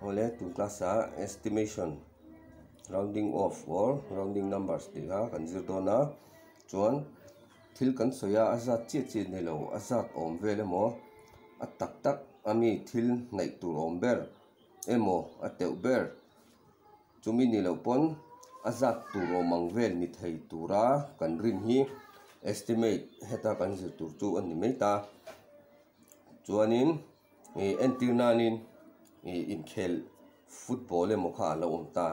oleh tungkla sa estimation rounding off or rounding numbers te ha kan zir dona chuan thil kan soya azat chi chi ni lo azat om vele mo atak tak ami thil nai tur om ber emo ateu ber chumi ni lo pon azat tur omang vel ni thei tura kan rin hi estimate heta kan zir tur chu an ni mai ta chuanin e entir nanin อีอินเคลฟุตบอลเลมข้าเราอุ้มตา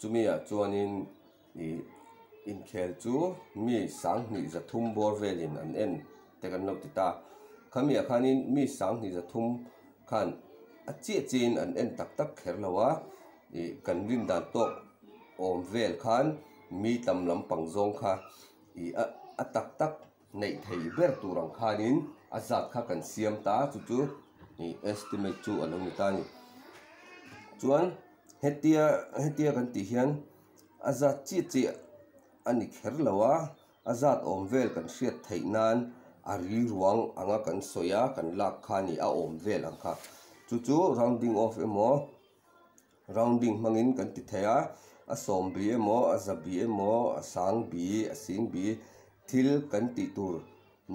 จุ่มีอ่ะจวนอินอีอินเคลจู่มีสังหี่จะทุ่มบอลเวลินอันเอ็นแต่กันนกติตาขมีอ่ะขานินมีสังหี่จะทุ่มขันอจเจียนอันเอ็นตักตักเขิร์ลวะอีกันรินดานโตอมเวลขันมีตำลำปังจงค่ะอีอัตตักตักในไทยเบิร์ตูรังขานินอาจัดข้ากันเสียมตาจู่ ni estimate chu alo ni ta ni chuan hetia hetia kan ti hian azat chi chi ani kher lawa azat om vel kan hriat theinan a ri ruang anga kan soya kan lak kha ni a om vel ang kha chu chu rounding off emo rounding mangin kan ti theya a som bi emo a za bi emo a sang bi a sing bi thil kan ti tur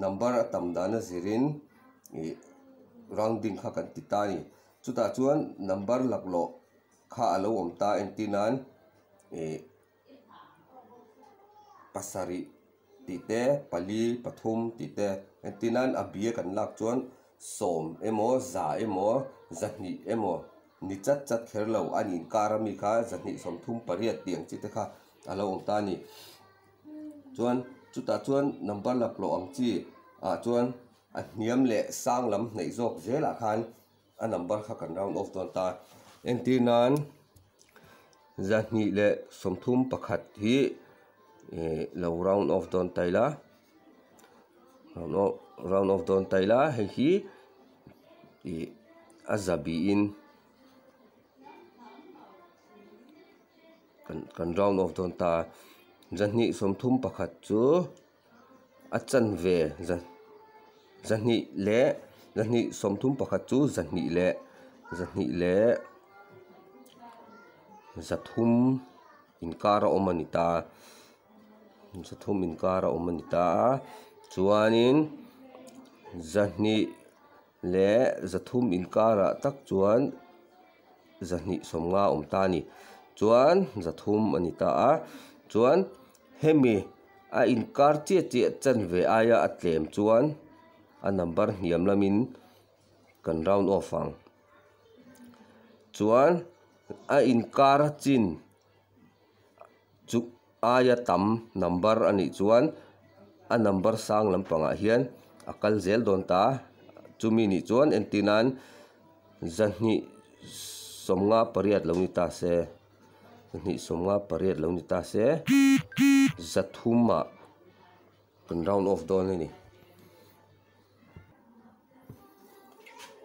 number a tam dana zirin rang ding kha kan ti ta ni chuta chuan number lak lo kha alo om ta en ti nan e pasari ti te pali pathum ti te en ti nan a bia kan lak chuan som emo za emo zahni emo ni chat chat kher lo ani karami kha zahni som thum pariat tiang chi te kha alo om ta ni chuan chuta chuan number lak lo ang chi a chuan niam le sang lắm lam dễ là khăn anh a number kha kan round off ton ta tin en ti nghị za ni le somthum pakhat hi e, lo round off ton taila round off round off ton taila he hi e, azabi in cần kan round of don ta nghị zan ni somthum pakhat chu ăn chan về zan dân nghị lệ dân nghị xóm thum pakhat chu dân nghị lệ dân nghị lệ zathum inkara omanita zathum inkara omanita chuanin zahni le zathum inkara tak chuan zahni somnga omta ni chuan zathum anita a chuan hemi a inkar che che chan ve aya a tlem chuan a number hniam lamin kan round off ang chuan a inkar chin chu aya tam number ani chuan a number sang lampangah hian a kal zel don ta chumi ni chuan entinan zanhni somnga pariat loni ta se zanhni somnga pariat loni ta se zathuma kan round off don ni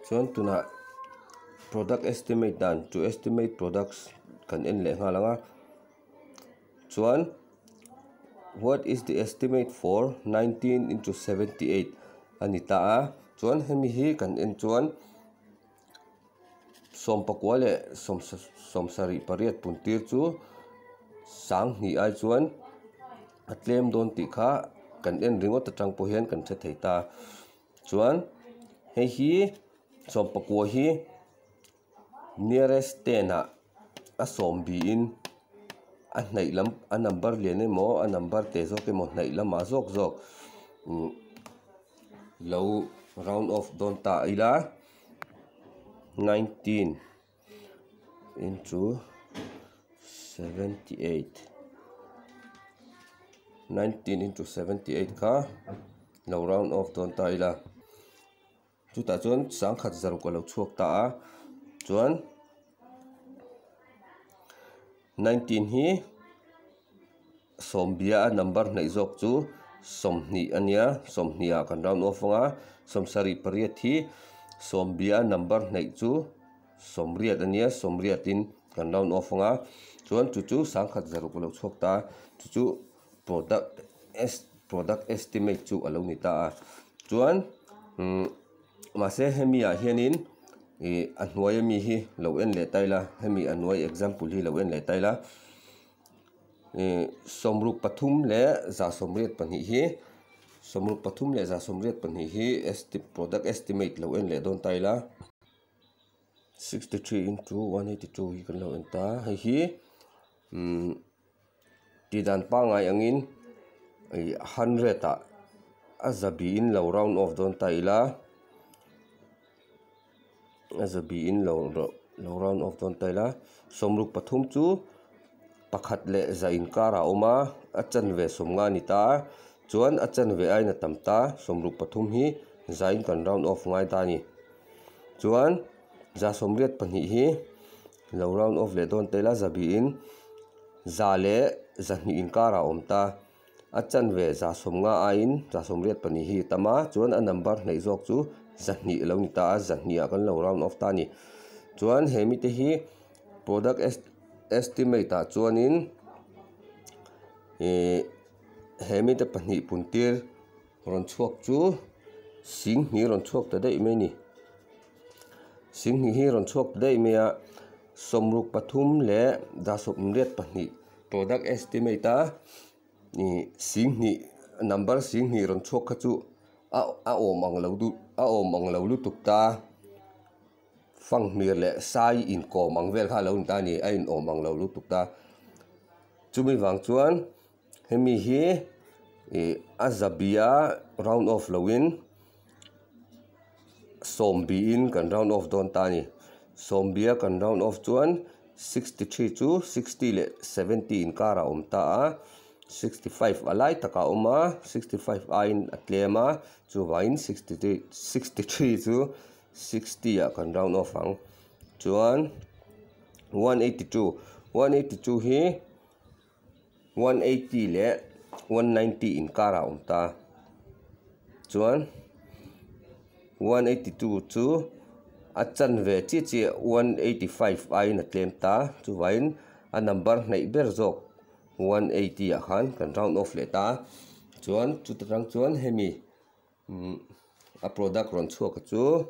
chuan tuna product estimate dan to estimate products kan en leh nga langa chuan what is the estimate for 19 into 78 ani ta a chuan hemi hi kan en chuan som pakua le som som sari pariat pun chu sang ni cuan chuan atlem don ti kha kan en ringo ta po hian kan the thei chuan hei hi som pakua hi nearest ten ah a som biin a hnai lam a number lian emaw a number te zawk emaw hnai lama zawk zawk hmm. lo round off don ta ila 19 into 78 19 into 78 ka lo round off don ta ila chutah chuan sang khat zaruk alo chuak ta a chuan 19 hi sombia number nei zok chu somni ania ya. somnia kan ram ofanga somsari pariat hi sombia number nei chu somriat ania ya. somriatin kan ram ofanga chuan chu chu sang khat zaruk alo ta chu chu product product estimate chu alo ni ta a hmm, mà sẽ hemi à hiện in hianin i anuai mi hi lo en le taila hemi nói example hi lo en là taila e patum pathum giá za somret pani hi somruk pathum le za somret pani hi esti product estimate lâu en le don sixty three into two hi kan lo en ta hi hi um ti đàn pa ngai angin 100 ta azabi in lo round of don taila azabi in lo lo round of ton taila somruk pathum chu pakhat le zain kara oma achan về somnga ngay ta về chuan achan ta, aina tamta bắt pathum hi zain kan round of ngay ta ni chuan za somriat pahnih hi lâu round off le don tela zabi in za le zahni in kara om ta achan ve za som nga a in za som riat pani hi tama chuan a number nei zawk chu zahni lo ni ta zahni a kan lo round off ta ni chuan hemi te hi product est estimate a chuan in e hemi te pani puntir ron chuak chu sing hi ron chuak ta dei me ni sing hi hi ron chuak dei me a somruk pathum le da sop riat pani product estimate a sing ni number sing ni ron chok kha chu a a om ang lo du a om ang lo lu tuk ta phang mir le sai in ko mang vel kha lo ta ni a in om ang lo lu tuk ta chumi wang chuan hemi hi e azabia round of lowin zombie in kan round of don ta ni zombie kan round of chuan 63 chu 60 le 70 in kara om ta a 65 alai taka oma 65 a in atlema chu vain 63 63 chu 60 a kan round off ang chuan 182 182 hi 180 le 190 in kara umta chuan 182 chu achan ve chi chi 185 a in atlem ta chu vain a number hnai ber zawk 180 a khan kan round off leta. ta chuan chu tarang chuan hemi um, a product ron chu ka chu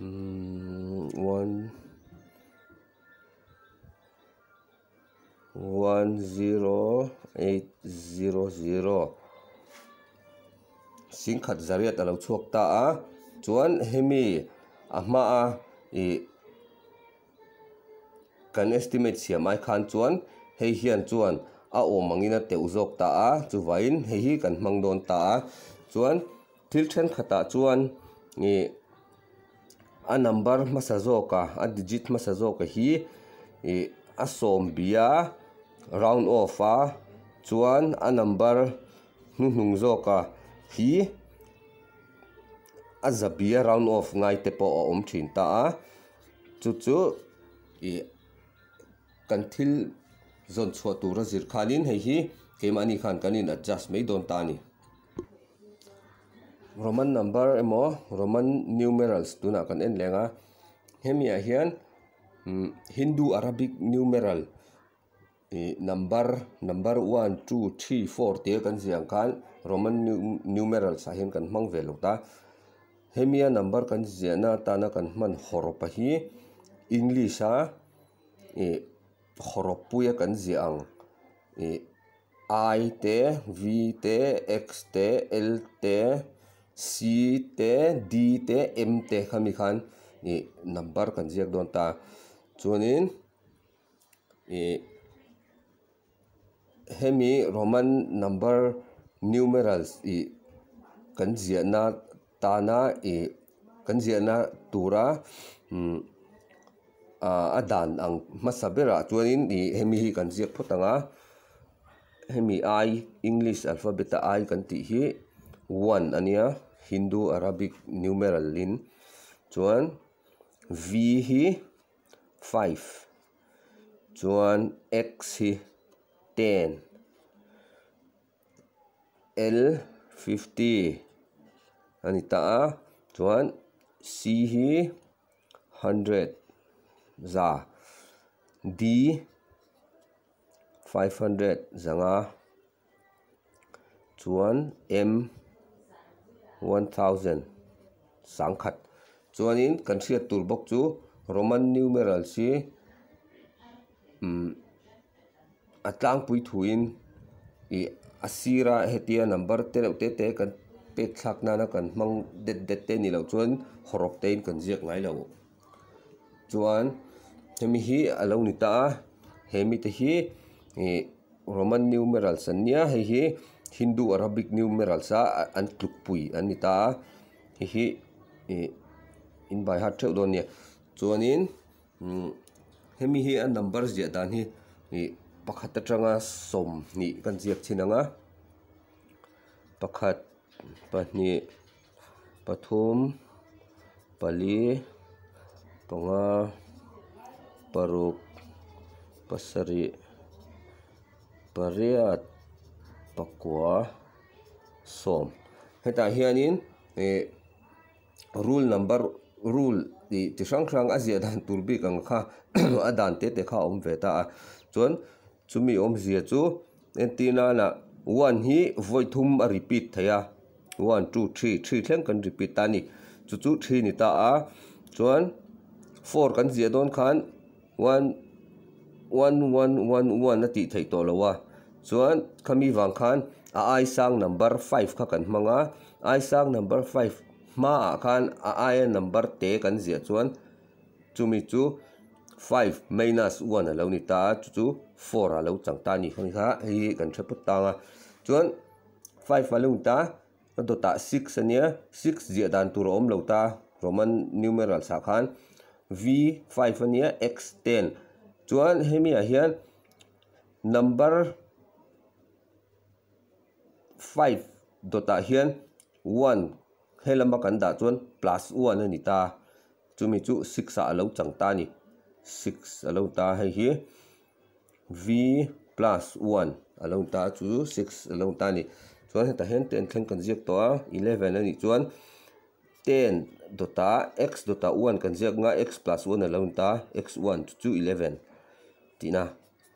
um, one one zero eight zero zero Singkat zariat alo chuak ta a chuan hemi ahma hma a e kan estimate siamai khan chuan hei hian chuan a awm angin a teuh zawk ta a chu vain hei hi kan hmang dawn ta a chuan thil then khata chuan nge a number masa zawka a digit masa zawka hi e a sawm bia round off a chuan a number nu hnung zawka hi a zabia round off ngai te pawh a awm thin ta a chu chu e kan thil zon chua tu ra zir khalin hei hi kem ani khan kanin adjust mei don tani roman number emo roman numerals tuna kan en lenga hemia hian mm, hindu arabic numeral number number 1 2 3 4 te kan ziang khan roman numeral sa hian kan mang velo ta hemia number kan ziana tana kan man horopa hi english a e khoro puya kan zi ang e, i te v te x te l te c te d te m te khami khan i e, number kan zi ak don ta chunin i e, hemi roman number numerals i kan zi na ta na i kan zi na tura mm, Ah, adan ang masabera tuanin i hemi hi kan po tanga hemi i english alphabet i kan tihi one ania hindu arabic numeral lin chuan v hi 5 chuan x hi 10 l 50 anita chuan c hi 100 za d 500 zanga chuan m 1000 sangkhat in kan hriat tur bawk chu roman numeral si um, ừ. a tlang pui thuin i a sira hetia number te reuh te te kan pe thlak nana kan hmang det det te ni lo chuan horop tein kan ziak ngai lo chuan hemi hi alo ni ta a hemi te hi roman numerals an nia hei hi hindu arabic numerals a an tluk pui an ni ta a hei hi in by heart theuh dawn nia chuanin hemi hi a number zia dan hi pakhat atanga som ni kan ziak chinanga pakhat pahni pathum pali tonga paruk pasari pariat pakua som heta hianin e rule number rule ti ti sang sang azia dan turbi kang kha adan te te kha om ve ta chon chumi om zia chu entina na one hi thum a repeat thaya one two three three thleng kan repeat ta ni chu chu three ni ta a chuan four kan zia don khan one one one one one na tih thei tawh lo a chuan khami vang khan a ai sang number five kha kan hmanga ai sang number five ma a khan a ai number te kan zia chuan chumi chu five minus one a lo ni ta chu chu four a lo ta, ni khang kha hi kan ta, tanga chuan five a lo ta dota six ania six zia dan tur om lo ta roman numeral sa khan v 5 ania x 10 chuan hemi a ah hiện, number 5 dota ah hian 1 helama kan da chuẩn plus 1 này ta chumi chu 6 a lo chang ta ni 6 a ta hay hi v plus 1 a lo ta chu 6 a lo ta ni chuan heta hen ten thlen kan ziak to a 11 ani chuẩn? ten dota x dota 1 kan ziak nga x plus one alo ta x 11 chu eleven tina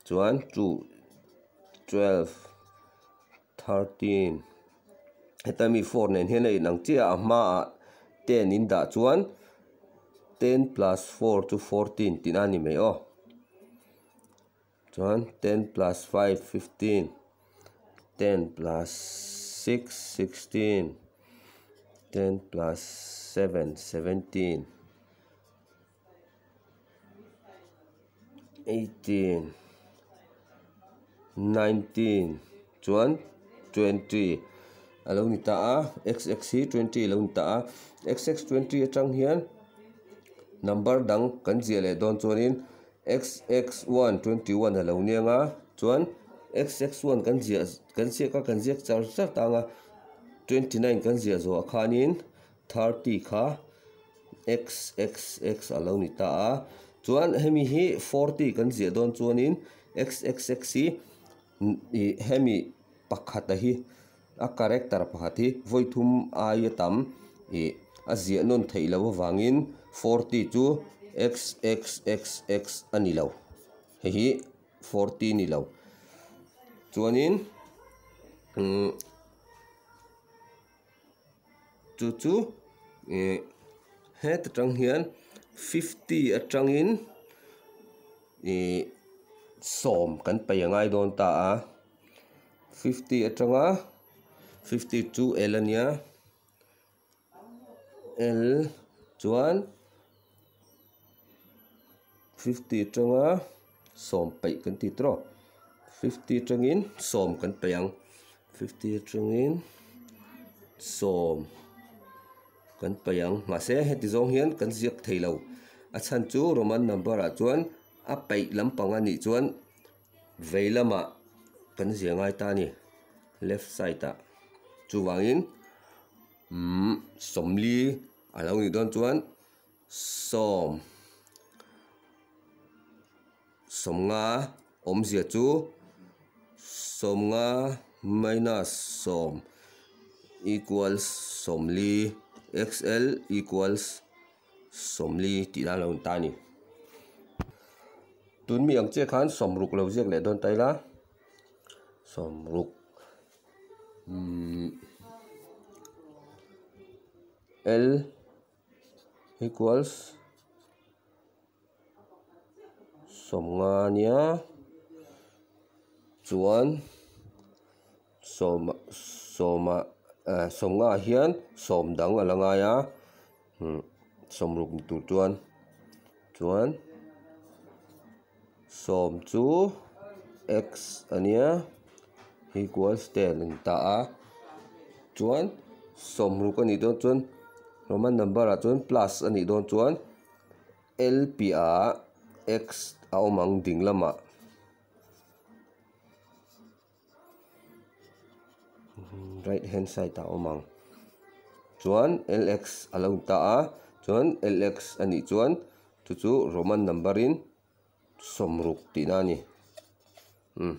chuan chu twelve thirteen hetami four nen hena in ang chia a hma in da chuan 10 plus four chu fourteen tin ani mai o chuan 10 plus five fifteen ten plus six sixteen 10 plus 7 17 18 19 twenty 20 alo ni ta a xx hi 20 lo ni ta a xx 20 atang hian number dang kan zia le don chuanin xx1 21 alo nianga chuan xx1 kan zia kan zia ka kan zia char char tanga 29 kan zia zo akhanin 30 kha xxx alo ni ta a chuan hemi hi 40 kan zia don chuanin xxx hi hemi pakhat hi a character pakhat hi voithum ai tam e azia non theilo wangin 40 chu x ani lo he hi 40 ni lo chuanin mm, chú, chu hết e, trong hiền 50 ở trong in e, sòm cần phải giờ ngay đồn ta à 50 ở trong á 52 L nha, L chuan 50 trong á sòm phải cần tít rồi 50 trong in sòm cần phải giờ 50 trong in sòm kan payang nga se heti zong hian kan ziak thei lo a chan chu roman number a à chuan a pei lampang ani chuan veilama kan ziangai ta ni left side ta à. chuwangin mm somli alo à, ni don chuan som som nga om zia chu som nga minus som equals somli xl equals สมลีติดาเราตานี่ตุนมีอย่างเจ้าันสมรุกเราเรียกและดนไตละสมรุก l equals สมงานเนี่ยจวนสมสมา uh, som nga hian som dang a la ngaia ya. hmm. som ruk ni tur chuan chuan som chu x ania equals ten ta a chuan som ruk ani don chuan roman number a chuan plus ani don chuan lpa x aomang awm ding lamah right hand side ta omang chuan lx alo ta a chuan lx ani chuan chu chu roman number in somruk tinani mm